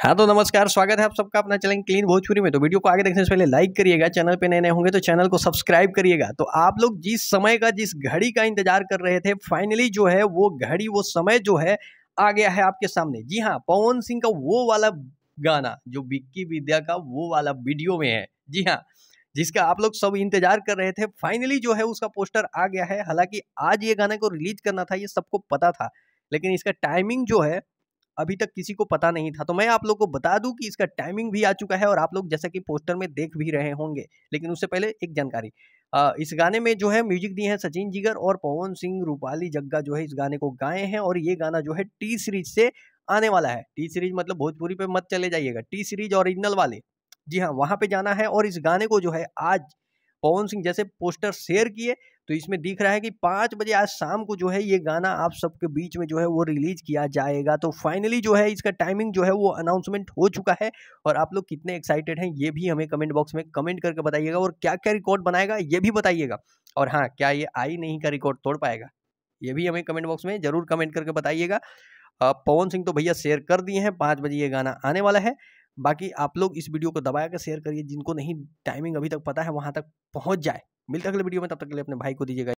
हाँ तो नमस्कार स्वागत है आप सबका अपना चैनल क्लीन भोजपुरी में तो वीडियो को आगे देखने से पहले लाइक करिएगा चैनल पे नए नए होंगे तो चैनल को सब्सक्राइब करिएगा तो आप लोग जिस समय का जिस घड़ी का इंतजार कर रहे थे फाइनली जो है वो घड़ी वो समय जो है आ गया है आपके सामने जी हाँ पवन सिंह का वो वाला गाना जो बिक्की विद्या का वो वाला वीडियो में है जी हाँ जिसका आप लोग सब इंतजार कर रहे थे फाइनली जो है उसका पोस्टर आ गया है हालांकि आज ये गाने को रिलीज करना था ये सबको पता था लेकिन इसका टाइमिंग जो है अभी तक किसी को पता नहीं था तो मैं आप लोग को बता दूं कि इसका टाइमिंग भी आ चुका है और आप लोग जैसा कि पोस्टर में देख भी रहे होंगे लेकिन उससे पहले एक जानकारी इस गाने में जो है म्यूजिक दिए हैं सचिन जिगर और पवन सिंह रूपाली जग्गा जो है इस गाने को गाए हैं और ये गाना जो है टी सीरीज से आने वाला है टी सीरीज मतलब भोजपुरी पे मत चले जाइएगा टी सीरीज ओरिजिनल वाले जी हाँ वहाँ पे जाना है और इस गाने को जो है आज पवन सिंह जैसे पोस्टर शेयर किए तो इसमें दिख रहा है कि पाँच बजे आज शाम को जो है ये गाना आप सबके बीच में जो है वो रिलीज किया जाएगा तो फाइनली जो है इसका टाइमिंग जो है वो अनाउंसमेंट हो चुका है और आप लोग कितने एक्साइटेड हैं ये भी हमें कमेंट बॉक्स में कमेंट करके बताइएगा और क्या क्या रिकॉर्ड बनाएगा ये भी बताइएगा और हाँ क्या ये आई नहीं का रिकॉर्ड तोड़ पाएगा ये भी हमें कमेंट बॉक्स में ज़रूर कमेंट करके बताइएगा पवन सिंह तो भैया शेयर कर दिए हैं पाँच बजे ये गाना आने वाला है बाकी आप लोग इस वीडियो को दबाया कर शेयर करिए जिनको नहीं टाइमिंग अभी तक पता है वहाँ तक पहुँच जाए मिलते अगले वीडियो में तब तक के लिए अपने भाई को दीजिएगा